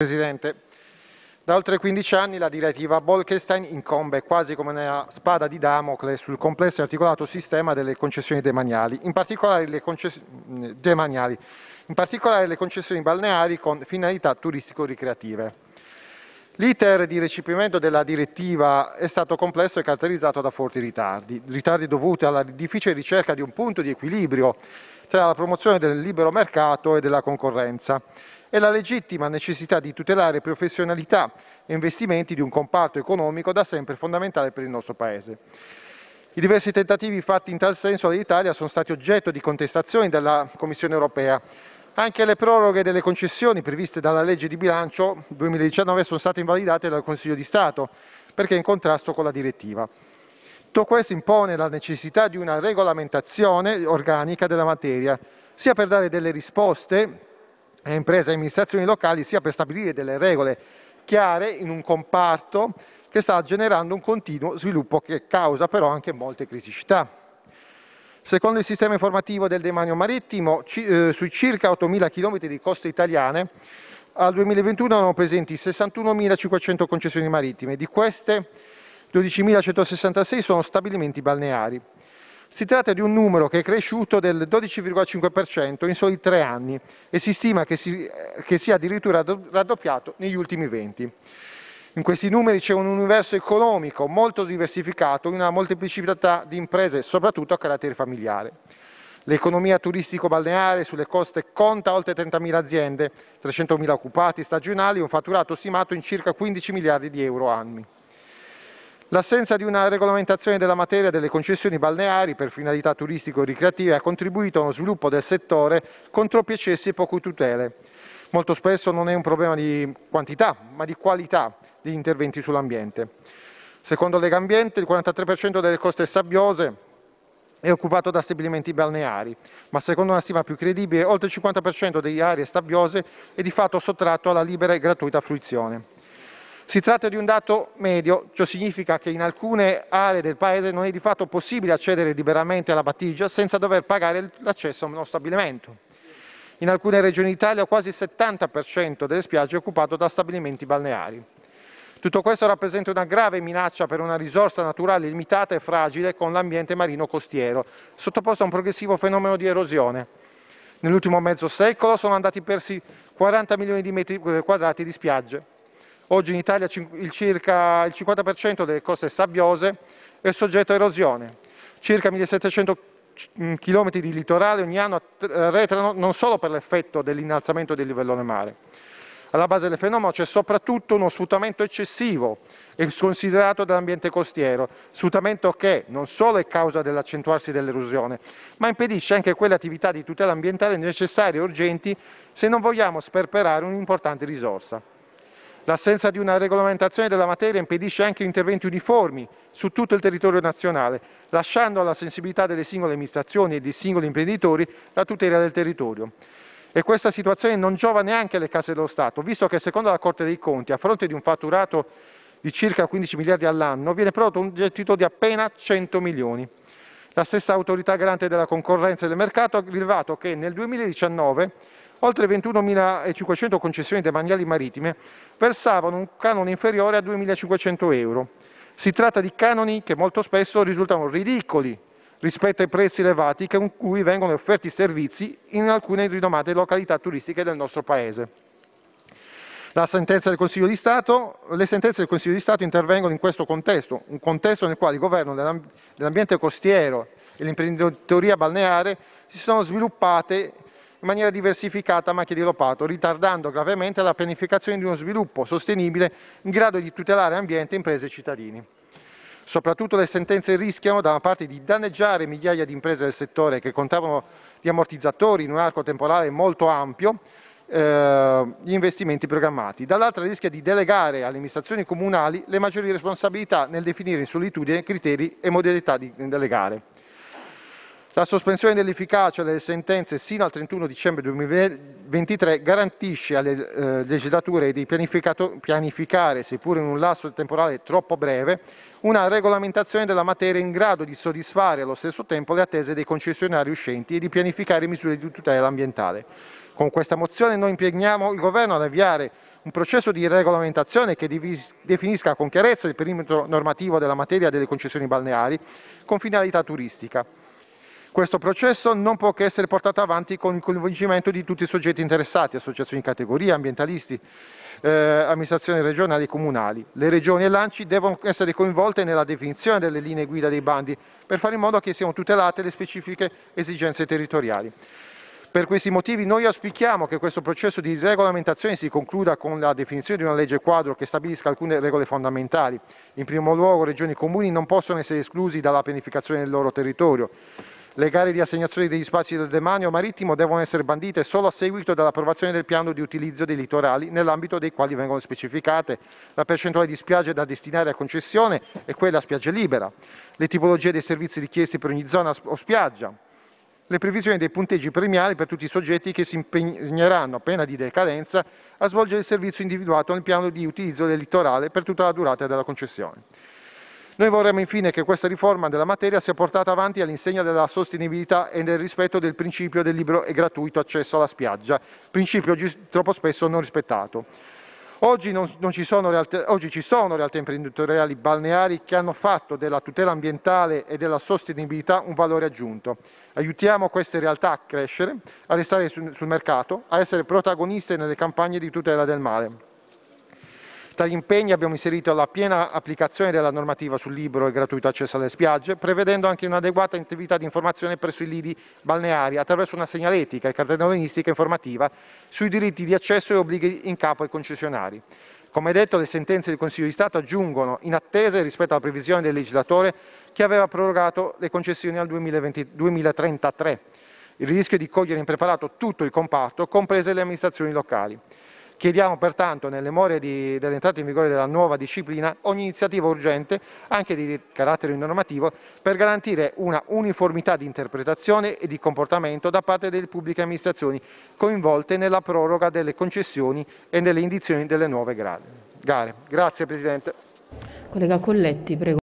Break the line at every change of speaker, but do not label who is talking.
Presidente, da oltre 15 anni la direttiva Bolkestein incombe quasi come una spada di Damocle sul complesso e articolato sistema delle concessioni demaniali, in particolare le, concess demaniali, in particolare le concessioni balneari con finalità turistico-ricreative. L'iter di recepimento della direttiva è stato complesso e caratterizzato da forti ritardi, ritardi dovuti alla difficile ricerca di un punto di equilibrio tra la promozione del libero mercato e della concorrenza e la legittima necessità di tutelare professionalità e investimenti di un comparto economico da sempre fondamentale per il nostro Paese. I diversi tentativi fatti in tal senso dall'Italia sono stati oggetto di contestazioni dalla Commissione europea. Anche le proroghe delle concessioni previste dalla legge di bilancio 2019 sono state invalidate dal Consiglio di Stato perché in contrasto con la direttiva. Tutto questo impone la necessità di una regolamentazione organica della materia, sia per dare delle risposte imprese e amministrazioni locali, sia per stabilire delle regole chiare in un comparto che sta generando un continuo sviluppo che causa però anche molte criticità. Secondo il sistema informativo del demanio marittimo, eh, sui circa 8.000 km di coste italiane, al 2021 erano presenti 61.500 concessioni marittime, di queste 12.166 sono stabilimenti balneari. Si tratta di un numero che è cresciuto del 12,5 in soli tre anni e si stima che, si, eh, che sia addirittura raddoppiato negli ultimi venti. In questi numeri c'è un universo economico molto diversificato in una molteplicità di imprese, soprattutto a carattere familiare. L'economia turistico-balneare sulle coste conta oltre 30.000 aziende, 300.000 occupati stagionali e un fatturato stimato in circa 15 miliardi di euro annui. L'assenza di una regolamentazione della materia delle concessioni balneari per finalità turistico-ricreative ha contribuito a uno sviluppo del settore con troppi eccessi e poche tutele. Molto spesso non è un problema di quantità, ma di qualità degli interventi sull'ambiente. Secondo Legambiente, il 43% per cento delle coste sabbiose è occupato da stabilimenti balneari, ma secondo una stima più credibile oltre il 50% delle aree sabbiose è di fatto sottratto alla libera e gratuita fruizione. Si tratta di un dato medio, ciò significa che in alcune aree del Paese non è di fatto possibile accedere liberamente alla battigia senza dover pagare l'accesso a uno stabilimento. In alcune regioni d'Italia quasi il 70% delle spiagge è occupato da stabilimenti balneari. Tutto questo rappresenta una grave minaccia per una risorsa naturale limitata e fragile con l'ambiente marino costiero, sottoposto a un progressivo fenomeno di erosione. Nell'ultimo mezzo secolo sono andati persi 40 milioni di metri eh, quadrati di spiagge. Oggi in Italia il circa il 50% delle coste sabbiose è soggetto a erosione. Circa 1700 km mm, di litorale ogni anno arretrano non solo per l'effetto dell'innalzamento del livello del mare. Alla base del fenomeno c'è soprattutto uno sfruttamento eccessivo e sconsiderato dell'ambiente costiero, sfruttamento che non solo è causa dell'accentuarsi dell'erosione, ma impedisce anche quelle attività di tutela ambientale necessarie e urgenti se non vogliamo sperperare un'importante risorsa. L'assenza di una regolamentazione della materia impedisce anche interventi uniformi su tutto il territorio nazionale, lasciando alla sensibilità delle singole amministrazioni e dei singoli imprenditori la tutela del territorio. E questa situazione non giova neanche alle casse dello Stato, visto che secondo la Corte dei Conti, a fronte di un fatturato di circa 15 miliardi all'anno, viene prodotto un gettito di appena 100 milioni. La stessa Autorità garante della concorrenza e del mercato ha rilevato che nel 2019 oltre 21.500 concessioni demaniali marittime versavano un canone inferiore a 2.500 euro. Si tratta di canoni che molto spesso risultano ridicoli rispetto ai prezzi elevati con cui vengono offerti servizi in alcune rinomate località turistiche del nostro Paese. Sentenza Stato, le sentenze del Consiglio di Stato intervengono in questo contesto, un contesto nel quale il governo dell'ambiente costiero e l'imprenditoria balneare si sono sviluppate in maniera diversificata ma lopato, ritardando gravemente la pianificazione di uno sviluppo sostenibile in grado di tutelare ambiente, imprese e cittadini. Soprattutto le sentenze rischiano, da una parte, di danneggiare migliaia di imprese del settore che contavano di ammortizzatori in un arco temporale molto ampio eh, gli investimenti programmati, dall'altra rischia di delegare alle amministrazioni comunali le maggiori responsabilità nel definire in solitudine criteri e modalità di delegare. La sospensione dell'efficacia delle sentenze sino al 31 dicembre 2023 garantisce alle eh, legislature di pianificare, seppure in un lasso temporale troppo breve, una regolamentazione della materia in grado di soddisfare allo stesso tempo le attese dei concessionari uscenti e di pianificare misure di tutela ambientale. Con questa mozione noi impegniamo il Governo ad avviare un processo di regolamentazione che definisca con chiarezza il perimetro normativo della materia delle concessioni balneari con finalità turistica questo processo non può che essere portato avanti con il coinvolgimento di tutti i soggetti interessati, associazioni di categoria, ambientalisti, eh, amministrazioni regionali e comunali. Le regioni e l'ANCI devono essere coinvolte nella definizione delle linee guida dei bandi per fare in modo che siano tutelate le specifiche esigenze territoriali. Per questi motivi noi auspichiamo che questo processo di regolamentazione si concluda con la definizione di una legge quadro che stabilisca alcune regole fondamentali. In primo luogo, regioni e comuni non possono essere esclusi dalla pianificazione del loro territorio. Le gare di assegnazione degli spazi del demanio marittimo devono essere bandite solo a seguito dell'approvazione del piano di utilizzo dei litorali, nell'ambito dei quali vengono specificate la percentuale di spiagge da destinare a concessione e quella a spiaggia libera, le tipologie dei servizi richiesti per ogni zona o spiaggia, le previsioni dei punteggi premiali per tutti i soggetti che si impegneranno, appena di decadenza, a svolgere il servizio individuato nel piano di utilizzo del litorale per tutta la durata della concessione. Noi vorremmo infine che questa riforma della materia sia portata avanti all'insegna della sostenibilità e del rispetto del principio del libero e gratuito accesso alla spiaggia, principio troppo spesso non rispettato. Oggi, ci sono realtà imprenditoriali balneari che hanno fatto della tutela ambientale e della sostenibilità un valore aggiunto. Aiutiamo queste realtà a crescere, a restare sul mercato, a essere protagoniste nelle campagne di tutela del mare. Tra gli impegni abbiamo inserito la piena applicazione della normativa sul libero e gratuito accesso alle spiagge, prevedendo anche un'adeguata attività di informazione presso i lidi balneari, attraverso una segnaletica e cartellonistica informativa sui diritti di accesso e obblighi in capo ai concessionari. Come detto, le sentenze del Consiglio di Stato aggiungono inattese rispetto alla previsione del legislatore che aveva prorogato le concessioni al 2020, 2033 il rischio di cogliere impreparato tutto il comparto, comprese le amministrazioni locali. Chiediamo pertanto, nelle more dell'entrata in vigore della nuova disciplina, ogni iniziativa urgente, anche di carattere normativo, per garantire una uniformità di interpretazione e di comportamento da parte delle pubbliche amministrazioni coinvolte nella proroga delle concessioni e nelle indizioni delle nuove gare. Grazie Presidente. Collega Colletti, prego.